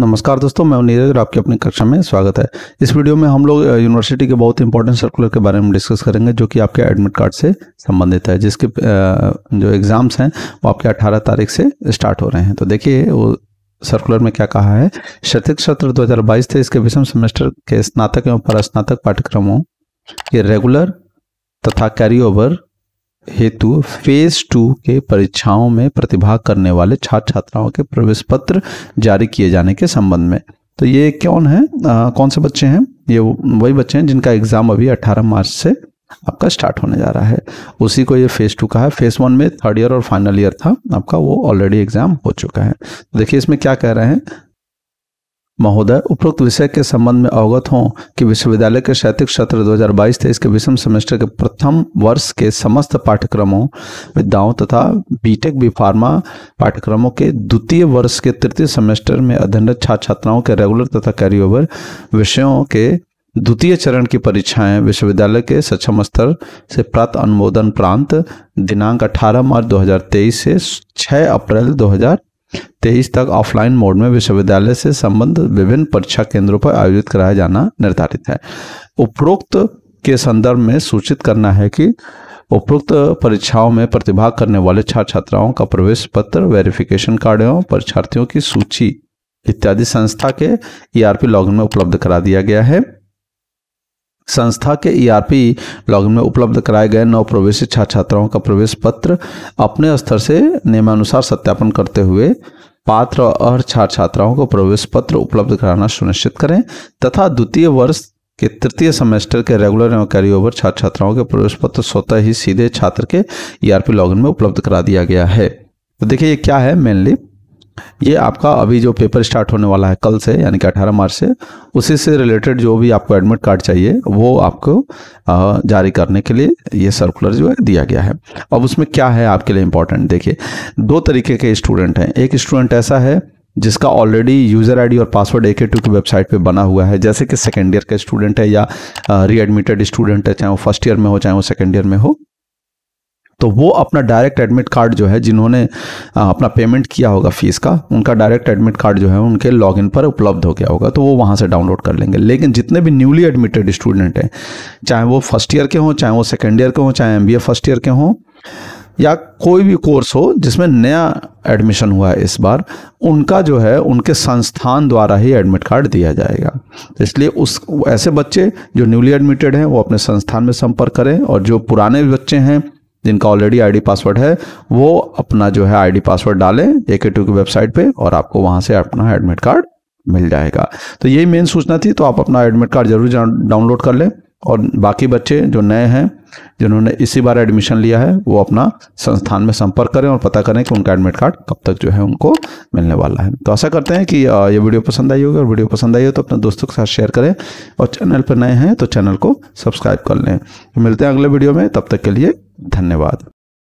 नमस्कार दोस्तों मैं नीरज और आपके अपनी कक्षा में स्वागत है इस वीडियो में हम लोग यूनिवर्सिटी के बहुत इंपॉर्टेंट सर्कुलर के बारे में डिस्कस करेंगे जो कि आपके एडमिट कार्ड से संबंधित है जिसके जो एग्ज़ाम्स हैं वो आपके 18 तारीख से स्टार्ट हो रहे हैं तो देखिए वो सर्कुलर में क्या कहा है शैक्षिक सत्र 2022 थे के विषम सेमेस्टर के स्नातक एवं पर पाठ्यक्रमों के रेगुलर तथा कैरी ओवर हेतु फेज टू के परीक्षाओं में प्रतिभाग करने वाले छात्र छात्राओं के प्रवेश पत्र जारी किए जाने के संबंध में तो ये कौन है आ, कौन से बच्चे हैं ये वही बच्चे हैं जिनका एग्जाम अभी 18 मार्च से आपका स्टार्ट होने जा रहा है उसी को ये फेज टू का है फेज वन में थर्ड ईयर और फाइनल ईयर था आपका वो ऑलरेडी एग्जाम हो चुका है तो देखिए इसमें क्या कह रहे हैं महोदय उपरोक्त विषय के संबंध में अवगत हों कि विश्वविद्यालय के शैक्षिक सत्र 2022 23 के विषम सेमेस्टर के प्रथम वर्ष के समस्त पाठ्यक्रमों विद्याओं तथा बीटेक बी फार्मा पाठ्यक्रमों के द्वितीय वर्ष के तृतीय सेमेस्टर में अध्ययनरत छात्र छात्राओं के रेगुलर तथा कैरी ओवर विषयों के द्वितीय चरण की परीक्षाएं विश्वविद्यालय के सक्षम स्तर से प्राप्त अनुमोदन प्रांत दिनांक 18 मार्च 2023 से 6 अप्रैल 2023 तेईस तक ऑफलाइन मोड में विश्वविद्यालय से संबंध विभिन्न परीक्षा केंद्रों पर आयोजित कराया जाना निर्धारित है उपरोक्त के संदर्भ में सूचित करना है कि उपरोक्त परीक्षाओं में प्रतिभाग करने वाले छात्र छात्राओं का प्रवेश पत्र वेरिफिकेशन कार्ड एवं परीक्षार्थियों की सूची इत्यादि संस्था के ईआरपी e लॉगिन में उपलब्ध करा दिया गया है संस्था के ईआरपी e लॉगिन में उपलब्ध कराए गए नव प्रवेश छात्र छात्राओं का प्रवेश पत्र अपने स्तर से नियमानुसार सत्यापन करते हुए पात्र और छात्र छात्राओं को प्रवेश पत्र उपलब्ध कराना सुनिश्चित करें तथा द्वितीय वर्ष के तृतीय सेमेस्टर के रेगुलर एवं कैरी ओवर छात्र छात्राओं के प्रवेश पत्र स्वतः ही सीधे छात्र के ईआरपी e लॉगिन में उपलब्ध करा दिया गया है तो देखिए ये क्या है मेनली ये आपका अभी जो पेपर स्टार्ट होने वाला है कल से यानी कि 18 मार्च से उसी से रिलेटेड जो भी आपको एडमिट कार्ड चाहिए वो आपको जारी करने के लिए ये सर्कुलर जो है दिया गया है अब उसमें क्या है आपके लिए इम्पोर्टेंट देखिए दो तरीके के स्टूडेंट हैं एक स्टूडेंट ऐसा है जिसका ऑलरेडी यूज़र आईडी और पासवर्ड ए के टू की वेबसाइट पे बना हुआ है जैसे कि सेकेंड ईयर का स्टूडेंट है या री एडमिटेड स्टूडेंट है चाहे वो फर्स्ट ईयर में हो चाहे वो सेकेंड ईयर में हो तो वो अपना डायरेक्ट एडमिट कार्ड जो है जिन्होंने अपना पेमेंट किया होगा फीस का उनका डायरेक्ट एडमिट कार्ड जो है उनके लॉगिन पर उपलब्ध हो गया होगा तो वो वहाँ से डाउनलोड कर लेंगे लेकिन जितने भी न्यूली एडमिटेड स्टूडेंट हैं चाहे वो फर्स्ट ईयर के हों चाहे वो सेकेंड ईयर के हों चाहे एम फर्स्ट ईयर के हों या कोई भी कोर्स हो जिसमें नया एडमिशन हुआ है इस बार उनका जो है उनके संस्थान द्वारा ही एडमिट कार्ड दिया जाएगा तो इसलिए उस ऐसे बच्चे जो न्यूली एडमिटेड हैं वो अपने संस्थान में संपर्क करें और जो पुराने बच्चे हैं जिनका ऑलरेडी आईडी पासवर्ड है वो अपना जो है आईडी पासवर्ड डालें एके टू की वेबसाइट पे और आपको वहां से अपना एडमिट कार्ड मिल जाएगा तो यही मेन सूचना थी तो आप अपना एडमिट कार्ड जरूर डाउनलोड कर लें और बाकी बच्चे जो नए हैं जिन्होंने इसी बार एडमिशन लिया है वो अपना संस्थान में संपर्क करें और पता करें कि उनका एडमिट कार्ड कब तक जो है उनको मिलने वाला है तो आशा करते हैं कि ये वीडियो पसंद आई होगी और वीडियो पसंद आई हो तो अपने दोस्तों के साथ शेयर करें और चैनल पर नए हैं तो चैनल को सब्सक्राइब कर लें मिलते हैं अगले वीडियो में तब तक के लिए धन्यवाद